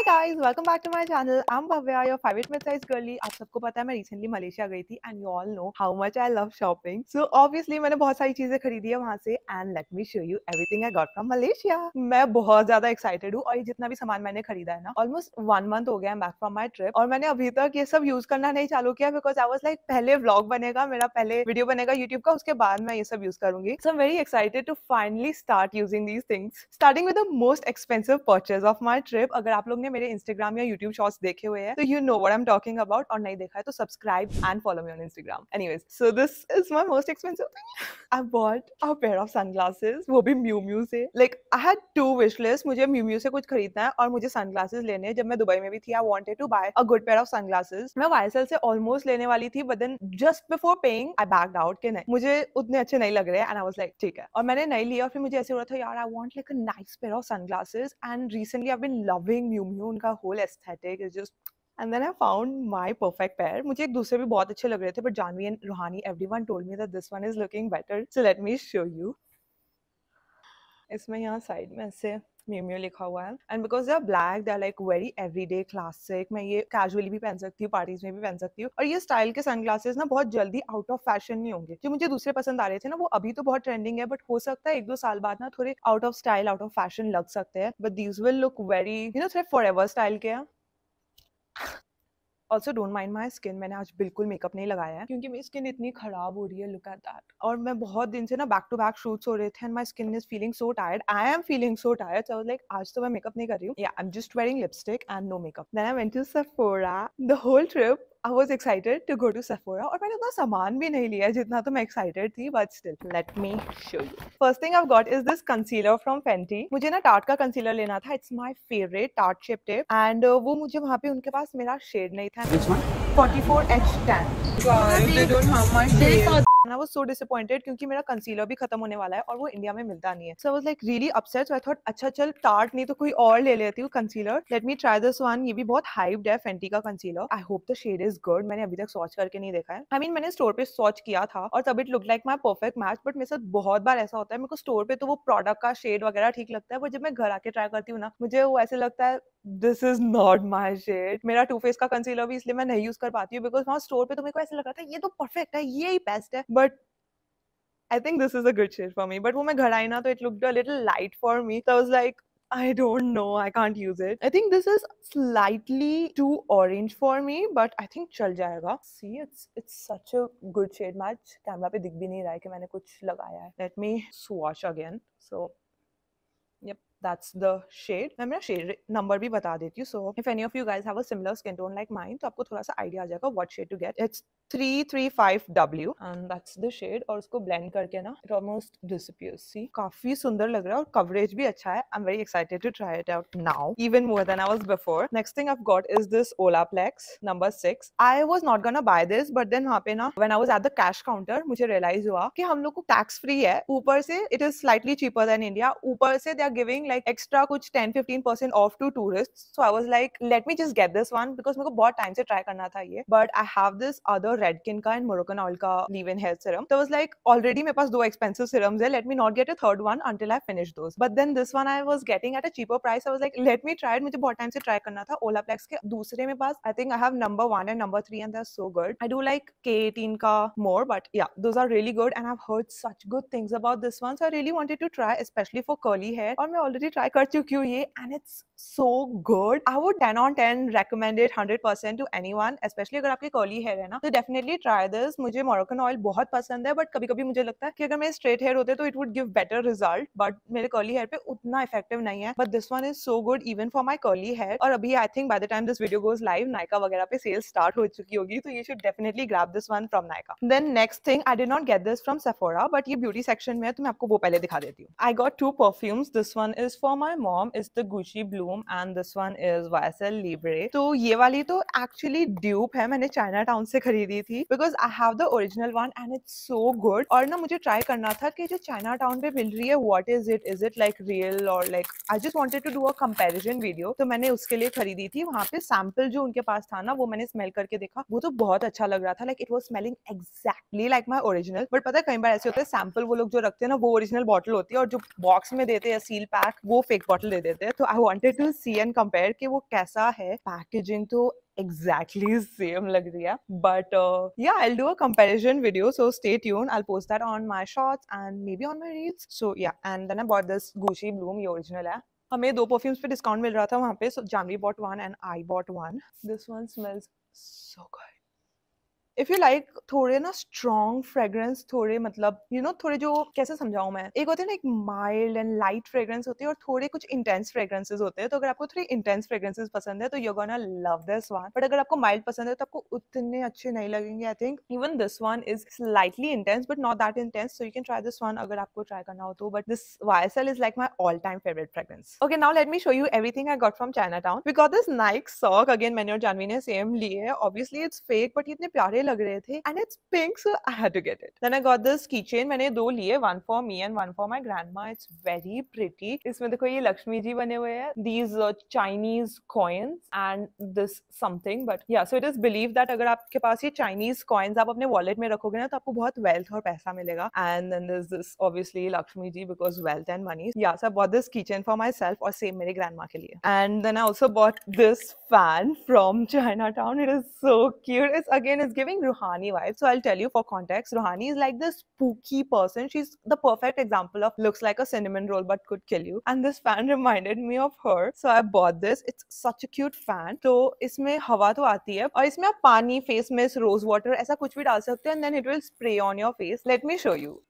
Hi guys welcome back to my channel I am Bhavya your favourite mid girly आप सबको पता है मैं रिसेंटली मलेशिया गई थी and you all know how much I love shopping so obviously मैंने बहुत सारी चीजें खरीदी है वहां से and let me show you everything I got from Malaysia मैं बहुत ज्यादा एक्साइटेड हूँ और ये जितना भी सामान मैंने खरीदा है ना ऑलमोस्ट वन मंथ हो गया बैक फ्रॉम माई ट्रिप और मैंने अभी तक ये सब यूज करना नहीं चालू किया बिकॉज आई वॉज लाइक पहले ब्लॉग बनेगा मेरा पहले वीडियो बनेगा यूट्यूब का उसके बाद मैं ये सब यूज करूंगी so very excited to finally start using these things starting with the most expensive purchase of my trip अगर आप लोग ने आपने मेरे इंस्टाग्राम या यूट्यूब शॉर्ट्स देखे हुए हैं तो you know what am talking about और नहीं देखा है तो subscribe and follow me on Instagram anyways so this is my most expensive I bought a pair of sunglasses वो भी म्यू म्यू से like I had to wish list मुझे Miu Miu से कुछ खरीदना है और मुझे सनग्लासेस लेने हैं जब मैं दुबई में भी थी I wanted to buy a good pair of sunglasses मैं YSL से ऑलमोस्ट लेने वाली थी but then just before paying I backed out के नहीं मुझे उतने अच्छे नहीं लग रहे एंड आई वाज लाइक ठीक है और मैंने नहीं लिया और फिर मुझे ऐसे हो रहा था यार I want like a nice pair of sunglasses and recently I been loving Miu Miu हूँ उनका whole aesthetic is just and then I found my perfect pair मुझे एक दूसरे भी बहुत अच्छे लग रहे थे but Janvi and Ruhani everyone told me that this one is looking better so let me show you इसमें यहाँ साइड में ऐसे म्यू लिखा हुआ है and because they are black they are like very everyday classic मैं ये casually भी पहन सकती हूँ पार्टीज में भी पहन सकती हूँ और ये स्टाइल के सनग्लासेस ना बहुत जल्दी आउट ऑफ फैशन नहीं होंगे जो मुझे दूसरे पसंद आ रहे थे ना वो अभी तो बहुत ट्रेंडिंग है बट हो सकता है एक दो साल बाद ना थोड़े out of style out of fashion लग सकते हैं but these will look very you know थोड़े फॉर एवर स्टाइल के हैं also don't mind my skin मैंने आज बिल्कुल मेकअप नहीं लगाया है क्योंकि मेरी स्किन इतनी खराब हो रही है लुक एट दैट और मैं बहुत दिन से ना बैक टू बैक शूट्स हो रहे थे and my skin is feeling so tired I am feeling so tired so like आज तो मैं मेकअप नहीं कर रही हूँ I am just wearing lipstick and no makeup then I went to Sephora the whole trip I was excited to go to Sephora और मैंने उतना सामान भी नहीं लिया जितना तो मैं एक्साइटेड थी but still let me show you first thing I got is this concealer from Fenty मुझे ना टाट का कंसीलर लेना था इट्स माई फेवरेट टाट शेप टेप एंड वो मुझे वहाँ पे उनके पास मेरा शेड नहीं था forty four H ten And I was so disappointed क्योंकि मेरा कंसीलर भी खत्म होने वाला है और वो इंडिया में मिलता नहीं है so was like really upset so I thought अच्छा चल टार्ट नहीं तो कोई और ले लेती हूँ concealer let me try this one ये भी बहुत हाइप्ड है फेंटी का concealer I hope the shade is good मैंने अभी तक सर्च करके नहीं देखा है आई I मीन mean, मैंने स्टोर पे सर्च किया था और तब it look like my perfect match but मेरे साथ बहुत बार ऐसा होता है मेरे को स्टोर पे तो वो प्रोडक्ट का शेड वगैरह ठीक लगता है बट जब मैं घर आके ट्राई करती हूँ ना मुझे वो ऐसे लगता है this is not my shade मेरा टू फेस का कंसीलर भी इसलिए मैं नहीं यूज कर पाती हूँ बिकॉज वहाँ स्टोर पे तो मेरे को ऐसा लग रहा था ये तो परफेक्ट है ये ही बेस्ट है but I think this is a good shade for me but वो मैं घर आई ना तो it look a little light for me तो was like I don't know. I can't use it. I think this is slightly too orange for me, but I think चल जाएगा. See, it's it's such a good shade match camera पे दिख भी नहीं रहा है कि मैंने कुछ लगाया है. Let me swatch again. So that's the shade मैं मेरा shade number भी बता देती हूँ so if any of you guys have a similar skin tone like mine तो आपको थोड़ा सा idea आ जाएगा what shade to get it's 335W and that's the shade और उसको blend करके ना it almost disappears see काफी सुंदर लग रहा है और coverage भी अच्छा है I'm very excited to try it out now even more than I was before next thing I've got is this Olaplex number six I was not gonna buy this but then वहाँ पे ना when I was at the cash counter मुझे realize हुआ कि हम लोग को tax free है ऊपर से it is slightly cheaper than India ऊपर से they are giving like extra कुछ 10-15% off to tourists. So I was like, let me just get this one because मेरे को बहुत time से try करना था ये. But I have this other Redken का and Moroccan oil का leave-in hair serum. So I was like, already मेरे पास दो expensive serums है. Let me not get a third one until I finish those. But then this one I was getting at a cheaper price. I was like, let me try it. मुझे बहुत time से try करना था. Olaplex के दूसरे मेरे पास I think I have number one and number three and they're so good. I do like K18 का more, but yeah, those are really good and I've heard such good things about this one. So I really wanted to try, especially for curly hair. And मैं already try करती चुकी हूँ ये and it's so good. I would 10 on 10 recommend it 100% to anyone, especially अगर आपके curly hair है ना तो definitely try this. मुझे Moroccan oil बहुत पसंद है but कभी कभी मुझे लगता है कि अगर मेरे straight hair होते तो it would give better result but मेरे curly hair पे उतना effective नहीं है but this one is so good even for my curly hair. और अभी I think by the time this video goes live Nykaa वगैरह पे sales start हो चुकी होगी तो you should definitely grab this one from Nykaa. Then next thing I did not get this from Sephora but ये beauty section में है तो मैं आपको वो पहले दिखा देती हूँ. I got two perfumes. This one is for my mom. It's the Gucci Blue Bloom and this one is YSL Libre. तो ये वाली तो एक्चुअली ड्यूप है मैंने चाइना टाउन से खरीदी थी because I have the original one and it's so good और ना मुझे ट्राई करना था कि जो चाइना टाउन पे मिल रही है what is it is it like real और like I just wanted to do a comparison video तो मैंने उसके लिए खरीदी थी वहाँ पे सैम्पल जो उनके पास था ना वो मैंने स्मेल करके देखा वो तो बहुत अच्छा लग रहा था like it was smelling exactly like my original but पता है कई बार ऐसे होते हैं सैम्पल वो लोग जो रखते हैं ना वो ओरिजिनल बॉटल होती है और जो बॉक्स में देते हैं सील पैक वो फेक बॉटल दे देते हैं तो I wanted to see and compare कि वो कैसा है पैकेजिंग तो exactly same lag rahi but uh, yeah i'll do a comparison video so stay tuned i'll post that on my shorts and maybe on my reels so yeah and then i bought this gucci bloom ye original hai हमें दो perfumes पे discount मिल रहा था वहाँ पे so Janvi bought one and I bought one this one smells so good if you like थोड़े ना strong fragrance थोड़े मतलब यू you नो know, थोड़े जो कैसे समझाऊ मैं एक होते हैं ना एक माइल्ड एंड लाइट फ्रेग्रेंस होती है और थोड़े कुछ इंटेंस फ्रेग्रेंसेस होते हैं तो अगर आपको थोड़ी इंटेंस फ्रेग्रेंसेस पसंद है तो you gonna love this one but अगर आपको माइल्ड पसंद है तो आपको उतने अच्छे नहीं लगेंगे I think even this one is slightly intense but not that intense so you can try this one अगर आपको ट्राई करना हो तो but this YSL is like my all time favourite fragrance. Okay now let me show you everything I got from Chinatown because this Nike sock again मैंने और जानवी ने same ली है. Obviously it's fake, but इतने प्यारे लग रहे थे and it's pink so I had to get it then I got this keychain मैंने दो लिए one for me and one for my grandma it's very pretty इसमें देखो ये लक्ष्मी जी बने हुए हैं these Chinese coins and this something but yeah so it is believe that अगर आपके पास ये चाइनीज कॉइन्स आप अपने वॉलेट में रखोगे ना तो आपको बहुत वेल्थ और पैसा मिलेगा and then this this obviously Lakshmi ji because wealth and money yeah so bought this keychain for myself और सेम मेरे ग्रैंड के लिए and then I also bought this fan from Chinatown it is so cute it's again is giving saying Ruhani vibe. So I'll tell you for context. Ruhani is like this spooky person. She's the perfect example of looks like a cinnamon roll but could kill you. And this fan reminded me of her. So I bought this. It's such a cute fan. तो इसमें हवा तो आती है और इसमें आप पानी फेस में रोज वाटर ऐसा कुछ भी डाल सकते हो and then it will spray on your face let me show you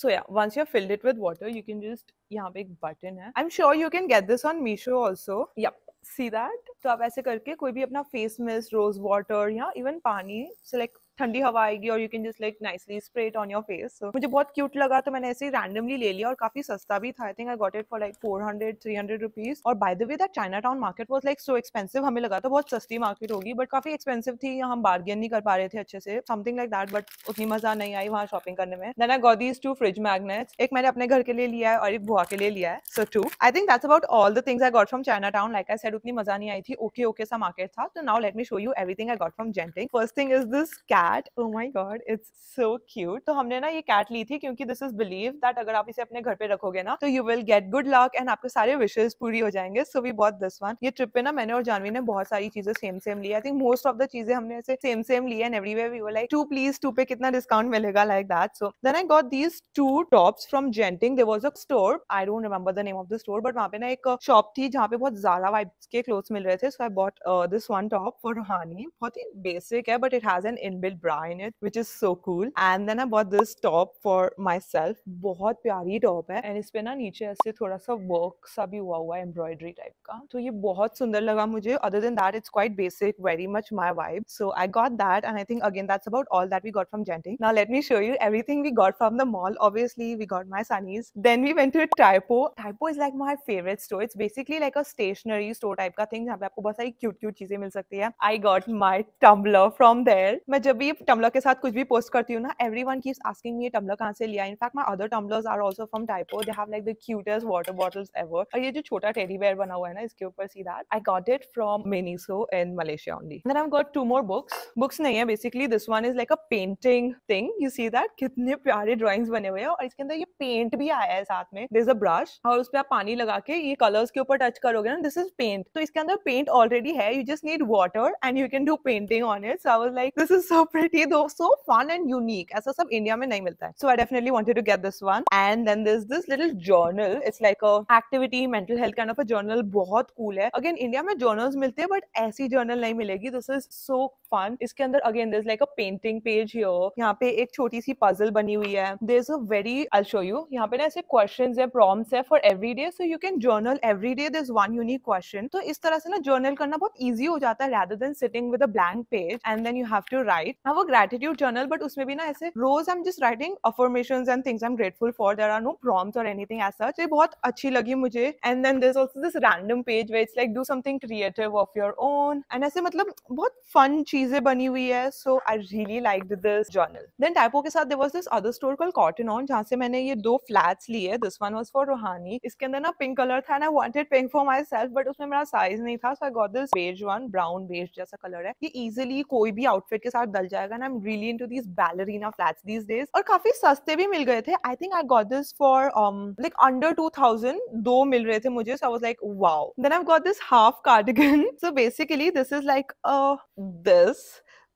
so yeah once you filled it with water you can just यहाँ पे एक बटन है I am sure you can get this on Meesho also yup see that तो आप ऐसे करके कोई भी अपना फेस मिस्ट रोज वाटर या इवन पानी सेलेक्ट ठंडी हवा आएगी और you can just like nicely spray it on your face मुझे बहुत क्यूट लगा तो मैंने ऐसे ही रैंडमली ले लिया और काफी सस्ता भी था I think I got it for like four hundred three hundred rupees और by the way that Chinatown market was like so expensive हमें लगा था तो बहुत सस्ती मार्केट होगी बट काफी एक्सपेंसिव थी हम बार्गेन नहीं कर पा रहे थे अच्छे से समथिंग लाइक दैट बट उतनी मजा नहीं आई वहाँ शॉपिंग करने में then I these two fridge magnets एक मैंने अपने घर के लिए लिया है और एक भुआ के लिए लिया है so too I think that's about all the things I got from Chinatown like I said उतनी मजा नहीं आई थी ओके ओके सा मार्केट था तो now let me show you everything I got from Genting first thing is this cap cat oh my god it's so cute तो हमने ना ये कैट ली थी क्योंकि दिस इज बिलीव दैट अगर आप इसे अपने घर पे रखोगे ना तो you will get good luck and आपके सारे विशेष पूरी हो जाएंगे so we bought this one ये ट्रिप पे ना मैंने और जानवी ने बहुत सारी चीजें सेम सेम ली I think most of the चीजें हमने ऐसे सेम सेम ली and everywhere we were like to please to pay कितना डिस्काउंट मिलेगा like that so then I got these two tops from Genting there was a store I don't remember the name of the store but वहां पे ना एक shop थी जहाँ पे बहुत ज्यादा वाइब्स के क्लोथ मिल रहे थे so I bought this one top for Roohani बहुत ही बेसिक है but it has an inbuilt little bra in it, which is so cool. And then I bought this top for myself बहुत प्यारी top है and इस पे ना नीचे ऐसे थोड़ा सा वर्क सा भी हुआ हुआ है एम्ब्रॉयडरी टाइप का तो ये बहुत सुंदर लगा मुझे other than that it's quite basic very much my wife so I got that and I think again that's about all that we got from Genting now let me show you everything we got from the mall obviously we got my sunnies then we went to Typo Typo is like my favourite store it's basically like a stationery store type का thing जहाँ पे आपको बहुत सारी cute cute चीजें मिल सकती है I got my tumbler from there मैं जब भी टम्बलर के साथ कुछ भी पोस्ट करती हूँ ना everyone keeps asking me ये टम्बलर कहाँ से लिया in fact my other tumblers are also from Typo they have like the cutest water bottles ever और ये जो छोटा टेडी बेयर बना हुआ है ना इसके ऊपर सीधा I got it from Miniso in Malaysia only then I got two more books books नहीं है basically this one is like a painting thing you see that कितने प्यारे ड्रॉइंग्स बने हुए हैं और इसके अंदर ये पेंट भी आया है साथ में दिस अ ब्रश और उस पर आप पानी लगा के ये कलर्स के ऊपर टच करोगे ना दिस इज पेंट तो इसके अंदर पेंट ऑलरेडी है you just need water and you can do painting on it so I was like this is so pretty though so fun and unique ऐसा सब इंडिया में नहीं मिलता है so I definitely wanted to get this one and then there's this little journal it's like a activity mental health kind of a journal बहुत cool है again India में journals मिलते हैं but ऐसी journal नहीं मिलेगी this is so fun इसके अंदर again there's like a painting page here यहाँ पे एक छोटी सी puzzle बनी हुई है there's a very I'll show you यहाँ पे ना ऐसे questions है prompts है for every day so you can journal every day there's one unique question तो इस तरह से ना journal करना बहुत easy हो जाता है rather than sitting with a blank page and then you have to write हाँ, वो ग्रेटिट्यूड जर्नल बट उसमें भी ना ऐसे रोज I am just writing affirmation and things I am grateful for there are no prompts और anything as such ये बहुत अच्छी लगी मुझे and then this also this random page where it's like do something creative of your own and ऐसे मतलब बहुत fun चीजें बनी हुई है so I really like this journal then Typo के साथ there this other store call cotton on जहाँ से मैंने ये दो फ्लैट्स लिए this one was for Rohani इसके अंदर ना पिंक कलर था and I wanted pink for myself but उसमें मेरा साइज नहीं था so I got this beige one brown beige जैसा कलर है ये इजिली कोई भी आउटफिट के साथ डल जाएगा and I am really into to this ballerina flats these days और काफी सस्ते भी मिल गए थे I think I got this for like under 2000 दो मिल रहे थे मुझे so I was like wow then I have got this half cardigan so basically this is like a this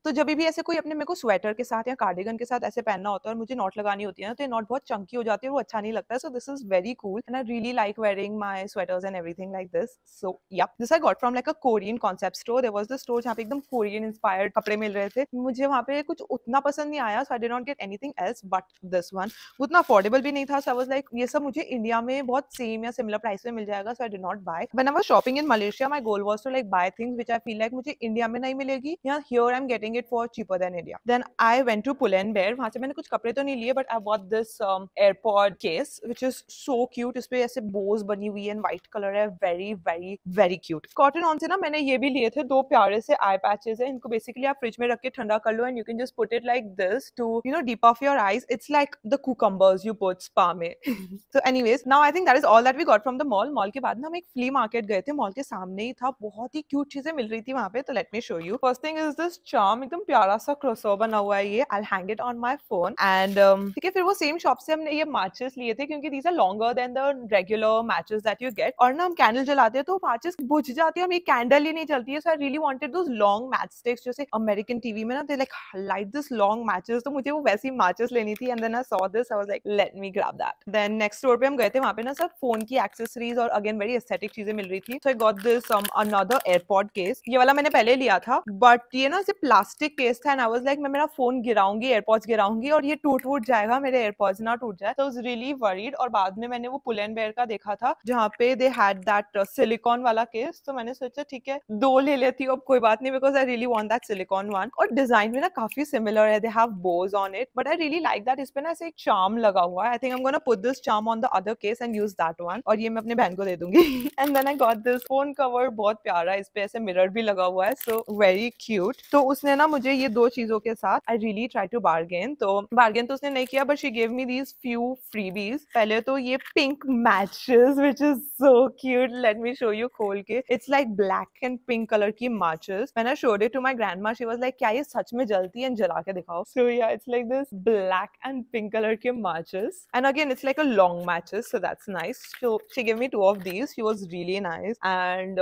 तो जब भी ऐसे कोई अपने मेरे को स्वेटर के साथ या कार्डिगन के साथ ऐसे पहनना होता है और मुझे नॉट लगानी होती है ना तो ये नॉट बहुत चंकी हो जाती है वो अच्छा नहीं लगता है so this is very cool and I really like wearing my sweaters and everything like this so yup this I got from like a Korean concept store there was the store जहाँ पे एकदम Korean inspired कपड़े मिल रहे थे मुझे वहाँ पे कुछ उतना पसंद नहीं आया so I did not get anything else but this one उतना अफोर्डेबल भी नहीं था सो आई लाइक ये सब मुझे इंडिया में बहुत सेम या सिमिलर प्राइस में मिल जाएगा so I did not buy when our shopping in Malaysia my goal was to like buy things which I feel like मुझे इंडिया में नहीं मिलेगी या here I am getting getting it for cheaper than India then I went to Pull and Bear वहां से मैंने कुछ कपड़े तो नहीं लिए but I bought this AirPods case which is so cute इस पे ऐसे बोज बनी हुई एंड व्हाइट कलर है very very very cute Cotton On से ना मैंने ये भी लिए थे दो प्यारे से आई पैचेस है इनको बेसिकली आप फ्रिज में रख के ठंडा कर लो and you can just put it like this to you know deep of your eyes it's like the cucumbers you put spa में so anyways now I think that is all that we got from the mall mall के बाद ना हम एक flea market गए थे mall के सामने ही था बहुत ही क्यूट चीजें मिल रही थी वहां पे तो let me show you first thing is this charm हम एकदम प्यारा सा क्रोसो बना हुआ है ये I hang it on my phone and ठीक है फिर वो सेम शॉप से हमने ये मैचेस लिए थे क्योंकि these are longer than the regular matches that you get और ना हम कैंडल जलाते हैं तो मैचेस बुझ जाती है हम ये कैंडल ही नहीं चलती है so I really wanted those long match sticks जैसे अमेरिकन टीवी में ना they like light this long matches तो मुझे वो वैसी मैचेस लेनी थी and then I saw this I was like let me grab that then next store पे हम गए थे वहां पे ना सर फोन की एक्सेसरीज और अगेन वेरी एस्थेटिक चीजें मिल रही थी so I got this another airport case ये वाला मैंने पहले लिया था बट ये ना इसे प्लास्टिक प्लास्टिक केस था एंड आई वाज लाइक मैं मेरा फोन गिराऊंगी एयरपोर्ट गिराऊंगी और ये टूट वूट जाएगा मेरे एयरपोर्ट ना टूट जाए तो रियली वरीड और बाद में मैंने वो पुल एंड बेयर का देखा था जहाँ पे दे हैड दैट सिलिकॉन वाला केस तो मैंने सोचा ठीक है दो ले लेती हूँ अब कोई बात नहीं because I really want that silicone one और डिजाइन में ना काफी सिमिलर है they have bows on it but I really like that इस पे ना ऐसे एक चार्म लगा हुआ है I think I am gonna put this charm on the other case and use that one और ये मैं अपने बहन को दे दूंगी and then I got this phone cover बहुत प्यारा है इस पे ऐसे मिरर भी लगा हुआ है सो वेरी क्यूट तो उसने ना मुझे ये दो चीजों के साथ I really try to bargain तो बार्गेन तो उसने नहीं किया but she gave me these few freebies पहले तो ये pink matches which is so cute let me show you खोल के it's like black and pink colour की मैचेस मैंने showed it to my grandma she was like क्या ये सच में जलती है जला के दिखाओ so yeah it's like this black and pink colour के matches and again it's like a long matches so that's nice so she gave me two of these she was really nice and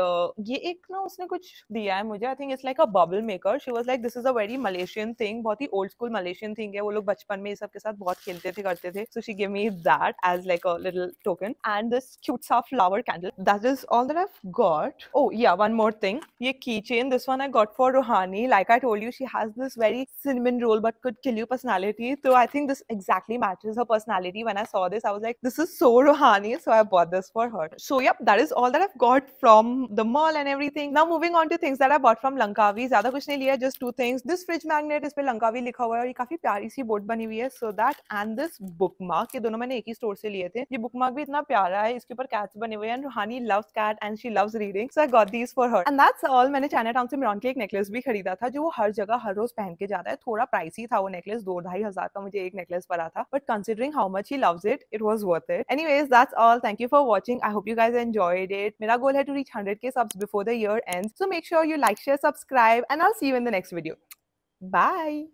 ये एक ना उसने कुछ दिया है मुझे I think it's like a bubble maker she was like this is a very Malaysian thing बहुत ही ओल्ड स्कूल मलेशियन थिंग है वो लोग बचपन में सबके साथ बहुत खेलते थे करते थे so she give me that as like a little token and this cute सा flower candle that is all that I got oh yeah one more thing ये keychain this one I got for Roohani like I told you she has this very cinnamon roll but could kill you personality तो I think this exactly matches her personality when I saw this I was like this is so Roohani so I bought this for her so yep that is all that i've got from the mall and everything now moving on to things that I bought from Langkawi ज्यादा कुछ नहीं लिया just two things this fridge magnet इस पे लंका भी लिखा हुआ है और ये काफी प्यारी सी बोर्ड बनी हुई है so that and this bookmark ये दोनों मैंने एक ही स्टोर से लिए थे ये बुक मार्क भी इतना प्यारा है इसके ऊपर कैट्स बने हुए हैं Roohani loves cat and she loves reading so I got these for her and that's all मैंने चाइना टाउन से मिरान के एक नेकलेस भी खरीदा था जो वो हर जगह हर रोज पहन के जाता है थोड़ा प्राइसी था वो नेकलेस दो ढाई हजार का मुझे एक नेकलेस पड़ा था but considering how much he loves it it was worth it anyways that's all thank you for watching I hope you guys enjoyed it मेरा गोल है to reach hundred K subs before the year end so make sure you like share subscribe and I see you in the next video video. Bye.